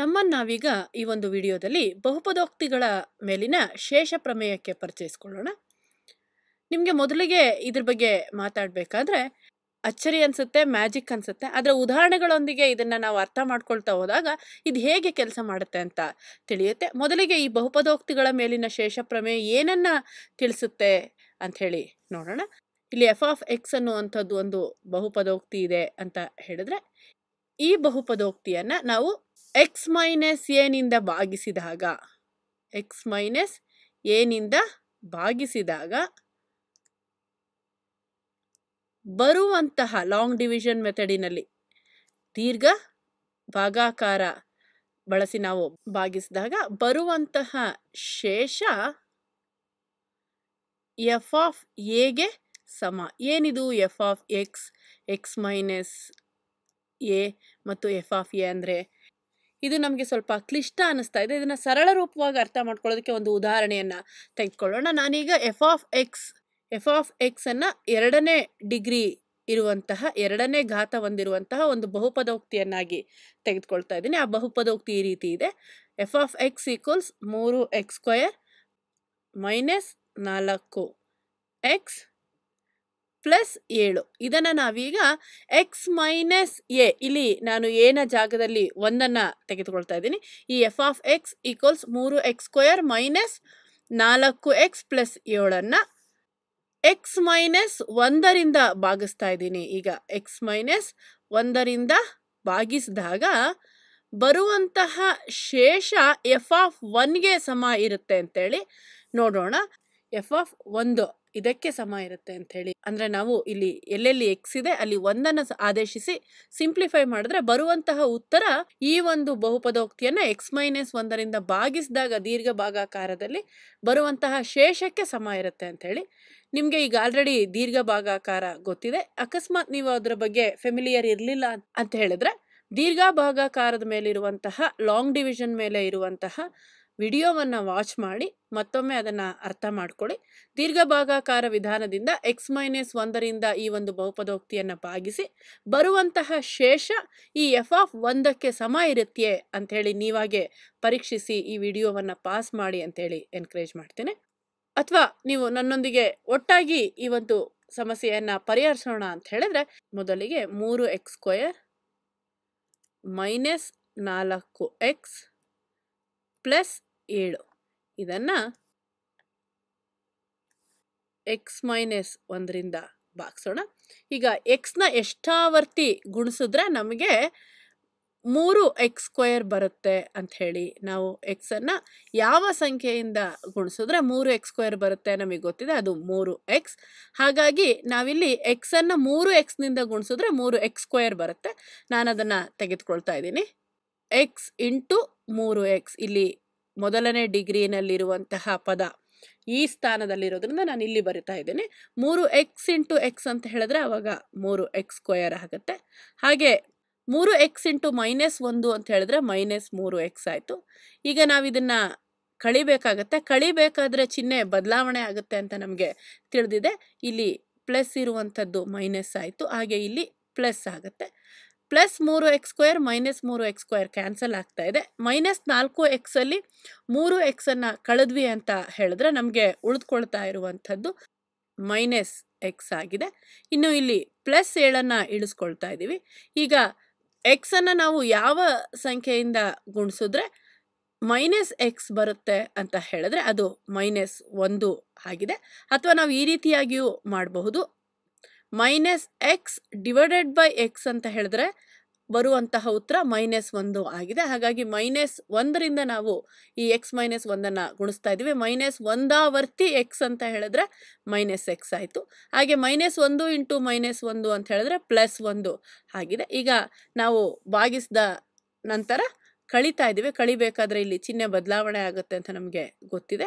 ನಮ್ಮನ್ನು ನಾವೀಗ ಈ ಒಂದು ವಿಡಿಯೋದಲ್ಲಿ ಬಹುಪದೋಕ್ತಿಗಳ ಮೇಲಿನ ಶೇಷ ಪ್ರಮೇಯಕ್ಕೆ ಪರಿಚಯಿಸ್ಕೊಳ್ಳೋಣ ನಿಮಗೆ ಮೊದಲಿಗೆ ಇದ್ರ ಬಗ್ಗೆ ಮಾತಾಡಬೇಕಾದ್ರೆ ಅಚ್ಚರಿ ಅನಿಸುತ್ತೆ ಮ್ಯಾಜಿಕ್ ಅನಿಸುತ್ತೆ ಅದರ ಉದಾಹರಣೆಗಳೊಂದಿಗೆ ಇದನ್ನು ನಾವು ಅರ್ಥ ಮಾಡ್ಕೊಳ್ತಾ ಹೋದಾಗ ಇದು ಹೇಗೆ ಕೆಲಸ ಮಾಡುತ್ತೆ ಅಂತ ತಿಳಿಯುತ್ತೆ ಮೊದಲಿಗೆ ಈ ಬಹುಪದೋಕ್ತಿಗಳ ಮೇಲಿನ ಶೇಷ ಪ್ರಮೇಯ ಏನನ್ನು ತಿಳಿಸುತ್ತೆ ಅಂಥೇಳಿ ನೋಡೋಣ ಇಲ್ಲಿ ಎಫ್ ಆಫ್ ಎಕ್ಸ್ ಅನ್ನುವಂಥದ್ದು ಒಂದು ಬಹುಪದೋಕ್ತಿ ಇದೆ ಅಂತ ಹೇಳಿದ್ರೆ ಈ ಬಹುಪದೋಕ್ತಿಯನ್ನು ನಾವು ಎಕ್ಸ್ ಮೈನಸ್ ಎನಿಂದ ಭಾಗಿಸಿದಾಗ ಎಕ್ಸ್ ಮೈನಸ್ ಎನಿಂದ ಭಾಗಿಸಿದಾಗ ಬರುವಂತಹ ಲಾಂಗ್ ಡಿವಿಷನ್ ಮೆಥಡಿನಲ್ಲಿ ದೀರ್ಘ ಭಾಗಾಕಾರ ಬಳಸಿ ನಾವು ಭಾಗಿಸಿದಾಗ ಬರುವಂತಹ ಶೇಷ ಎಫ್ ಆಫ್ ಎಗೆ ಸಮ ಏನಿದು F of X X minus A ಮತ್ತು ಎಫ್ ಆಫ್ ಎ ಅಂದರೆ ಇದು ನಮಗೆ ಸ್ವಲ್ಪ ಕ್ಲಿಷ್ಟ ಅನ್ನಿಸ್ತಾ ಇದೆ ಇದನ್ನು ಸರಳ ರೂಪವಾಗಿ ಅರ್ಥ ಮಾಡ್ಕೊಳ್ಳೋದಕ್ಕೆ ಒಂದು ಉದಾಹರಣೆಯನ್ನು ತೆಗೆದುಕೊಳ್ಳೋಣ ನಾನೀಗ F of X F of ಎಕ್ಸನ್ನು ಎರಡನೇ ಡಿಗ್ರಿ ಇರುವಂತಹ ಎರಡನೇ ಘಾತ ಹೊಂದಿರುವಂತಹ ಒಂದು ಬಹುಪದೋಕ್ತಿಯನ್ನಾಗಿ ತೆಗೆದುಕೊಳ್ತಾ ಇದ್ದೀನಿ ಆ ಬಹುಪದೋಕ್ತಿ ಈ ರೀತಿ ಇದೆ ಎಫ್ ಆಫ್ ಎಕ್ಸ್ ಈಕ್ವಲ್ಸ್ ಮೂರು ಎಕ್ಸ್ ಸ್ಕ್ವಯರ್ ಮೈನಸ್ ನಾಲ್ಕು ಎಕ್ಸ್ ಪ್ಲಸ್ ಏಳು ಇದನ್ನು ನಾವೀಗ ಎಕ್ಸ್ ಮೈನಸ್ ಎ ಇಲ್ಲಿ ನಾನು ಎನ ಜಾಗದಲ್ಲಿ ಒಂದನ್ನು ತೆಗೆದುಕೊಳ್ತಾ ಇದ್ದೀನಿ ಈ ಎಫ್ ಆಫ್ ಎಕ್ಸ್ ಈಕ್ವಲ್ಸ್ ಮೂರು ಎಕ್ಸ್ ಸ್ಕ್ವಯರ್ ಮೈನಸ್ ನಾಲ್ಕು ಎಕ್ಸ್ ಪ್ಲಸ್ ಏಳನ್ನು ಎಕ್ಸ್ ಮೈನಸ್ ಒಂದರಿಂದ ಭಾಗಿಸ್ತಾ ಇದ್ದೀನಿ ಈಗ ಎಕ್ಸ್ ಮೈನಸ್ ಒಂದರಿಂದ ಭಾಗಿಸಿದಾಗ ಬರುವಂತಹ ಶೇಷ ಎಫ್ ಆಫ್ ಒನ್ಗೆ ಸಮ ಇರುತ್ತೆ ಅಂತೇಳಿ ನೋಡೋಣ ಎಫ್ ಆಫ್ ಒಂದು ಇದಕ್ಕೆ ಸಮ ಇರುತ್ತೆ ಅಂತ ಹೇಳಿ ಅಂದ್ರೆ ನಾವು ಇಲ್ಲಿ ಎಲ್ಲೆಲ್ಲಿ ಎಕ್ಸ್ ಇದೆ ಅಲ್ಲಿ ಒಂದನ್ನು ಆದೇಶಿಸಿ ಸಿಂಪ್ಲಿಫೈ ಮಾಡಿದ್ರೆ ಬರುವಂತಹ ಉತ್ತರ ಈ ಒಂದು ಬಹುಪದೋಕ್ತಿಯನ್ನ ಎಕ್ಸ್ ಮೈನಸ್ ಒಂದರಿಂದ ಭಾಗಿಸಿದಾಗ ದೀರ್ಘ ಭಾಗಾಕಾರದಲ್ಲಿ ಬರುವಂತಹ ಶೇಷಕ್ಕೆ ಸಮ ಇರುತ್ತೆ ಅಂತ ಹೇಳಿ ನಿಮಗೆ ಈಗ ಆಲ್ರೆಡಿ ದೀರ್ಘ ಭಾಗಾಕಾರ ಗೊತ್ತಿದೆ ಅಕಸ್ಮಾತ್ ನೀವು ಅದರ ಬಗ್ಗೆ ಫೆಮಿಲಿಯರ್ ಇರಲಿಲ್ಲ ಅಂತ ಹೇಳಿದ್ರೆ ದೀರ್ಘ ಭಾಗಾಕಾರದ ಮೇಲಿರುವಂತಹ ಲಾಂಗ್ ಡಿವಿಷನ್ ಮೇಲೆ ಇರುವಂತಹ ವಿಡಿಯೋವನ್ನು ವಾಚ್ ಮಾಡಿ ಮತ್ತೊಮ್ಮೆ ಅದನ್ನು ಅರ್ಥ ಮಾಡಿಕೊಳ್ಳಿ ದೀರ್ಘಭಾಗಾಕಾರ ವಿಧಾನದಿಂದ ಎಕ್ಸ್ ಮೈನಸ್ ಒಂದರಿಂದ ಈ ಒಂದು ಬಹುಪದೋಕ್ತಿಯನ್ನು ಭಾಗಿಸಿ ಬರುವಂತಹ ಶೇಷ ಈ ಎಫ್ ಆಫ್ ಒಂದಕ್ಕೆ ಸಮ ಇರುತ್ತೆ ಅಂಥೇಳಿ ನೀವಾಗೆ ಪರೀಕ್ಷಿಸಿ ಈ ವಿಡಿಯೋವನ್ನು ಪಾಸ್ ಮಾಡಿ ಅಂಥೇಳಿ ಎನ್ಕರೇಜ್ ಮಾಡ್ತೇನೆ ಅಥವಾ ನೀವು ನನ್ನೊಂದಿಗೆ ಒಟ್ಟಾಗಿ ಈ ಒಂದು ಸಮಸ್ಯೆಯನ್ನು ಪರಿಹರಿಸೋಣ ಅಂತ ಹೇಳಿದ್ರೆ ಮೊದಲಿಗೆ ಮೂರು ಎಕ್ಸ್ ಸ್ಕ್ವಯರ್ ಮೈನಸ್ ನಾಲ್ಕು ಎಕ್ಸ್ ಪ್ಲಸ್ ಏಳು ಇದನ್ನು ಎಕ್ಸ್ ಮೈನಸ್ ಒಂದರಿಂದ ಬಾಕ್ಸೋಣ ಈಗ ಎಕ್ಸ್ನ ಎಷ್ಟಾವರ್ತಿ ಗುಣಿಸಿದ್ರೆ ನಮಗೆ ಮೂರು ಎಕ್ಸ್ ಸ್ಕ್ವಯರ್ ಬರುತ್ತೆ ಹೇಳಿ ನಾವು ಎಕ್ಸನ್ನು ಯಾವ ಸಂಖ್ಯೆಯಿಂದ ಗುಣಿಸಿದ್ರೆ ಮೂರು ಎಕ್ಸ್ ಸ್ಕ್ವಯರ್ ಬರುತ್ತೆ ನಮಗೆ ಗೊತ್ತಿದೆ ಅದು ಮೂರು ಎಕ್ಸ್ ಹಾಗಾಗಿ ನಾವಿಲ್ಲಿ ಎಕ್ಸನ್ನು ಮೂರು ಎಕ್ಸ್ನಿಂದ ಗುಣಿಸಿದ್ರೆ ಮೂರು ಎಕ್ಸ್ ಸ್ಕ್ವಯರ್ ಬರುತ್ತೆ ನಾನು ಅದನ್ನು ತೆಗೆದುಕೊಳ್ತಾ ಇದ್ದೀನಿ ಎಕ್ಸ್ ಇಂಟು ಮೂರು ಎಕ್ಸ್ ಇಲ್ಲಿ ಮೊದಲನೇ ಡಿಗ್ರಿನಲ್ಲಿರುವಂತಹ ಪದ ಈ ಸ್ಥಾನದಲ್ಲಿರೋದ್ರಿಂದ ನಾನು ಇಲ್ಲಿ ಬರಿತಾ ಇದ್ದೀನಿ ಮೂರು ಎಕ್ಸ್ ಇಂಟು ಎಕ್ಸ್ ಅಂತ ಹೇಳಿದ್ರೆ ಆವಾಗ ಮೂರು ಎಕ್ಸ್ ಸ್ಕ್ವಯರ್ ಆಗುತ್ತೆ ಹಾಗೆ ಮೂರು ಎಕ್ಸ್ ಇಂಟು ಮೈನಸ್ ಒಂದು ಅಂತ ಹೇಳಿದ್ರೆ ಮೈನಸ್ ಮೂರು ಎಕ್ಸ್ ಆಯಿತು ಈಗ ನಾವು ಇದನ್ನು ಕಳಿಬೇಕಾಗತ್ತೆ ಕಳಿಬೇಕಾದ್ರೆ ಚಿಹ್ನೆ ಬದಲಾವಣೆ ಆಗುತ್ತೆ ಅಂತ ನಮಗೆ ತಿಳಿದಿದೆ ಇಲ್ಲಿ ಪ್ಲಸ್ ಇರುವಂಥದ್ದು ಮೈನಸ್ ಆಯಿತು ಹಾಗೆ ಇಲ್ಲಿ ಪ್ಲಸ್ ಆಗುತ್ತೆ ಪ್ಲಸ್ ಮೂರು ಎಕ್ಸ್ ಸ್ಕ್ವೇರ್ ಮೈನಸ್ ಮೂರು ಎಕ್ಸ್ ಸ್ಕ್ವೇರ್ ಕ್ಯಾನ್ಸಲ್ ಆಗ್ತಾ ಇದೆ ಮೈನಸ್ ನಾಲ್ಕು ಎಕ್ಸಲ್ಲಿ ಮೂರು ಎಕ್ಸನ್ನು ಕಳೆದ್ವಿ ಅಂತ ಹೇಳಿದ್ರೆ ನಮಗೆ ಉಳಿದ್ಕೊಳ್ತಾ ಇರುವಂಥದ್ದು ಮೈನಸ್ ಎಕ್ಸ್ ಆಗಿದೆ ಇನ್ನು ಇಲ್ಲಿ ಪ್ಲಸ್ ಏಳನ್ನು ಇಳಿಸ್ಕೊಳ್ತಾ ಇದ್ದೀವಿ ಈಗ ಎಕ್ಸನ್ನು ನಾವು ಯಾವ ಸಂಖ್ಯೆಯಿಂದ ಗುಣಿಸಿದ್ರೆ ಮೈನಸ್ ಎಕ್ಸ್ ಬರುತ್ತೆ ಅಂತ ಹೇಳಿದ್ರೆ ಅದು ಮೈನಸ್ ಒಂದು ಆಗಿದೆ ಅಥವಾ ನಾವು ಈ ರೀತಿಯಾಗಿಯೂ ಮಾಡಬಹುದು minus X divided by X ಅಂತ ಹೇಳಿದ್ರೆ ಬರುವಂತಹ ಉತ್ತರ ಮೈನಸ್ ಒಂದು ಆಗಿದೆ ಹಾಗಾಗಿ ಮೈನಸ್ ಒಂದರಿಂದ ನಾವು ಈ ಎಕ್ಸ್ ಮೈನಸ್ ಒಂದನ್ನು ಗುಣಿಸ್ತಾ ಇದ್ದೀವಿ ಮೈನಸ್ ಒಂದಾವರ್ತಿ ಎಕ್ಸ್ ಅಂತ ಹೇಳಿದ್ರೆ ಮೈನಸ್ ಎಕ್ಸ್ ಆಯಿತು ಹಾಗೆ ಮೈನಸ್ ಒಂದು ಇಂಟು ಮೈನಸ್ ಒಂದು ಅಂತ ಹೇಳಿದ್ರೆ ಪ್ಲಸ್ ಒಂದು ಆಗಿದೆ ಈಗ ನಾವು ಭಾಗಿಸಿದ ನಂತರ ಕಳೀತಾ ಇದ್ದೀವಿ ಕಳಿಬೇಕಾದ್ರೆ ಇಲ್ಲಿ ಚಿಹ್ನೆ ಬದಲಾವಣೆ ಆಗುತ್ತೆ ಅಂತ ನಮಗೆ ಗೊತ್ತಿದೆ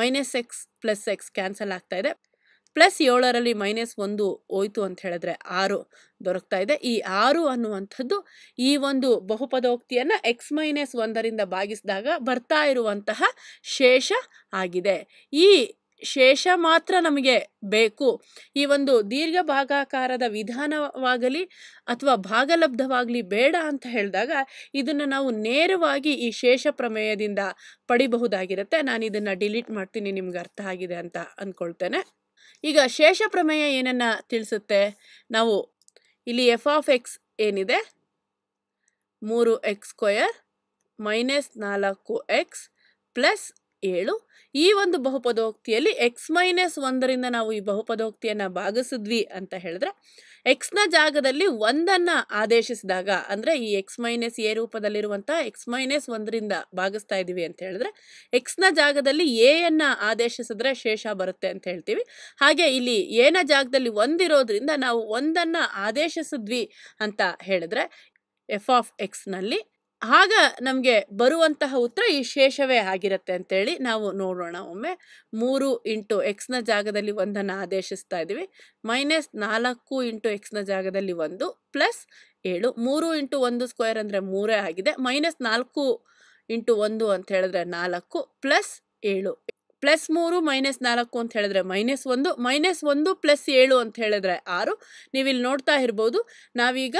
minus X plus X cancel ಆಗ್ತಾ ಇದೆ ಪ್ಲಸ್ ಏಳರಲ್ಲಿ ಮೈನಸ್ ಒಂದು ಹೋಯಿತು ಅಂತ ಹೇಳಿದ್ರೆ ಆರು ದೊರಕ್ತಾ ಇದೆ ಈ ಆರು ಅನ್ನುವಂಥದ್ದು ಈ ಒಂದು ಬಹುಪದೋಕ್ತಿಯನ್ನು ಎಕ್ಸ್ ಮೈನಸ್ ಒಂದರಿಂದ ಭಾಗಿಸಿದಾಗ ಬರ್ತಾ ಇರುವಂತಹ ಶೇಷ ಆಗಿದೆ ಈ ಶೇಷ ಮಾತ್ರ ನಮಗೆ ಬೇಕು ಈ ಒಂದು ದೀರ್ಘ ಭಾಗಾಕಾರದ ವಿಧಾನವಾಗಲಿ ಅಥವಾ ಭಾಗಲಬ್ಧವಾಗಲಿ ಬೇಡ ಅಂತ ಹೇಳಿದಾಗ ಇದನ್ನು ನಾವು ನೇರವಾಗಿ ಈ ಶೇಷ ಪ್ರಮೇಯದಿಂದ ಪಡಿಬಹುದಾಗಿರುತ್ತೆ ನಾನು ಇದನ್ನು ಡಿಲೀಟ್ ಮಾಡ್ತೀನಿ ನಿಮ್ಗೆ ಅರ್ಥ ಆಗಿದೆ ಅಂತ ಅಂದ್ಕೊಳ್ತೇನೆ ಈಗ ಶೇಷ ಪ್ರಮೇಯ ಏನನ್ನು ತಿಳಿಸುತ್ತೆ ನಾವು ಇಲ್ಲಿ ಎಫ್ ಆಫ್ ಎಕ್ಸ್ ಏನಿದೆ ಮೂರು ಎಕ್ಸ್ ಸ್ಕ್ವಯರ್ ಮೈನಸ್ ನಾಲ್ಕು ಎಕ್ಸ್ ಪ್ಲಸ್ ಏಳು ಈ ಒಂದು ಬಹುಪದೋಕ್ತಿಯಲ್ಲಿ ಎಕ್ಸ್ ಮೈನಸ್ ಒಂದರಿಂದ ನಾವು ಈ ಬಹುಪದೋಕ್ತಿಯನ್ನು ಭಾಗಿಸಿದ್ವಿ ಅಂತ ಹೇಳಿದ್ರೆ ಎಕ್ಸ್ನ ಜಾಗದಲ್ಲಿ ಒಂದನ್ನು ಆದೇಶಿಸಿದಾಗ ಅಂದರೆ ಈ ಎಕ್ಸ್ ಮೈನಸ್ ಎ ರೂಪದಲ್ಲಿರುವಂಥ ಎಕ್ಸ್ ಮೈನಸ್ ಒಂದರಿಂದ ಭಾಗಿಸ್ತಾ ಇದ್ದೀವಿ ಅಂತ ಹೇಳಿದ್ರೆ ಎಕ್ಸ್ನ ಜಾಗದಲ್ಲಿ ಎಯನ್ನು ಆದೇಶಿಸಿದ್ರೆ ಶೇಷ ಬರುತ್ತೆ ಅಂತ ಹೇಳ್ತೀವಿ ಹಾಗೆ ಇಲ್ಲಿ ಏನ ಜಾಗದಲ್ಲಿ ಒಂದಿರೋದ್ರಿಂದ ನಾವು ಒಂದನ್ನು ಆದೇಶಿಸಿದ್ವಿ ಅಂತ ಹೇಳಿದ್ರೆ ಎಫ್ ಆಫ್ ಎಕ್ಸ್ನಲ್ಲಿ ಆಗ ನಮಗೆ ಬರುವಂತಹ ಉತ್ತರ ಈ ಶೇಷವೇ ಆಗಿರುತ್ತೆ ಅಂತೇಳಿ ನಾವು ನೋಡೋಣ ಒಮ್ಮೆ ಮೂರು ಇಂಟು ಎಕ್ಸ್ನ ಜಾಗದಲ್ಲಿ ಒಂದನ್ನು ಆದೇಶಿಸ್ತಾ ಇದ್ದೀವಿ ಮೈನಸ್ ನಾಲ್ಕು ಇಂಟು ಎಕ್ಸ್ನ ಜಾಗದಲ್ಲಿ ಒಂದು ಪ್ಲಸ್ ಏಳು ಮೂರು ಇಂಟು ಒಂದು ಸ್ಕ್ವೇರ್ ಅಂದರೆ ಮೂರೇ ಆಗಿದೆ ಮೈನಸ್ ನಾಲ್ಕು ಇಂಟು ಒಂದು ಅಂತ ಹೇಳಿದ್ರೆ ನಾಲ್ಕು ಪ್ಲಸ್ ಏಳು ಪ್ಲಸ್ ಮೂರು ಮೈನಸ್ ನಾಲ್ಕು ಅಂತ ಹೇಳಿದ್ರೆ ಮೈನಸ್ ಒಂದು ಮೈನಸ್ ಒಂದು ಪ್ಲಸ್ ಏಳು ಅಂತ ಹೇಳಿದ್ರೆ ಆರು ನೀವಿಲ್ಲಿ ನೋಡ್ತಾ ಇರ್ಬೋದು ನಾವೀಗ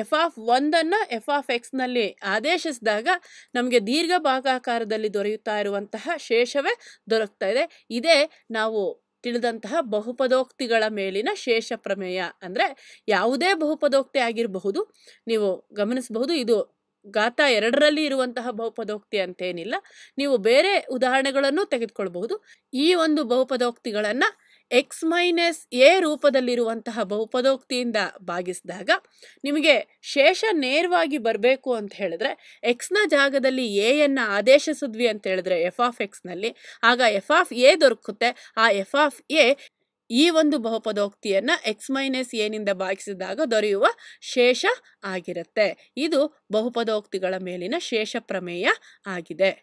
ಎಫ್ ಆಫ್ ಒಂದನ್ನು ಎಫ್ ಆಫ್ ಎಕ್ಸ್ನಲ್ಲಿ ಆದೇಶಿಸಿದಾಗ ನಮಗೆ ದೀರ್ಘ ಭಾಗಾಕಾರದಲ್ಲಿ ದೊರೆಯುತ್ತಾ ಇರುವಂತಹ ಶೇಷವೇ ದೊರಕ್ತಾ ಇದೆ ಇದೇ ನಾವು ತಿಳಿದಂತಹ ಬಹುಪದೋಕ್ತಿಗಳ ಮೇಲಿನ ಶೇಷ ಪ್ರಮೇಯ ಅಂದರೆ ಯಾವುದೇ ಬಹುಪದೋಕ್ತಿ ಆಗಿರಬಹುದು ನೀವು ಗಮನಿಸಬಹುದು ಇದು ಗಾತ ಎರಡರಲ್ಲಿ ಇರುವಂತಹ ಬಹುಪದೋಕ್ತಿ ಅಂತೇನಿಲ್ಲ ನೀವು ಬೇರೆ ಉದಾಹರಣೆಗಳನ್ನು ತೆಗೆದುಕೊಳ್ಬಹುದು ಈ ಒಂದು ಬಹುಪದೋಕ್ತಿಗಳನ್ನು ಎಕ್ಸ್ ಮೈನಸ್ ಎ ರೂಪದಲ್ಲಿರುವಂತಹ ಬಹುಪದೋಕ್ತಿಯಿಂದ ಭಾಗಿಸಿದಾಗ ನಿಮಗೆ ಶೇಷ ನೇರವಾಗಿ ಬರಬೇಕು ಅಂತ ಹೇಳಿದ್ರೆ ಎಕ್ಸ್ನ ಜಾಗದಲ್ಲಿ ಎಯನ್ನು ಆದೇಶಿಸಿದ್ವಿ ಅಂತ ಹೇಳಿದ್ರೆ ಎಫ್ ಆಫ್ ಎಕ್ಸ್ನಲ್ಲಿ ಆಗ ಎಫ್ ಆಫ್ ಎ ದೊರಕುತ್ತೆ ಆ ಎಫ್ ಆಫ್ ಎ ಈ ಒಂದು ಬಹುಪದೋಕ್ತಿಯನ್ನು ಎಕ್ಸ್ ಮೈನಸ್ ಎನಿಂದ ಭಾಗಿಸಿದಾಗ ದೊರೆಯುವ ಶೇಷ ಆಗಿರುತ್ತೆ ಇದು ಬಹುಪದೋಕ್ತಿಗಳ ಮೇಲಿನ ಶೇಷ ಪ್ರಮೇಯ ಆಗಿದೆ